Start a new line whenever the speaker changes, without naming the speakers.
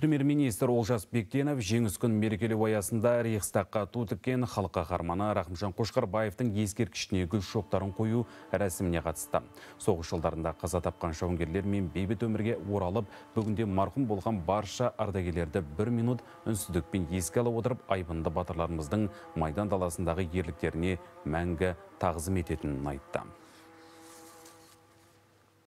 Премьер-министр Олжас Бектенов жеңіс күн мерекелеу аясында Рейхстаққа ту тіккен халық қаһарманы Рахымжан Қошқарбаевтың ескерткішіне гүл шоқтарын қою рәсіміне қатысты. Соғыс жылдарында қаза тапқан жауынгерлер мен бейбіт өмірге оралып, бүгінде марқым болған барша ардагелерді бір минут үнсіздікпен еске отырып, айбынды батырларымыздың майдан даласындағы ерліктеріне мәңгі тағзым ететінін айтты.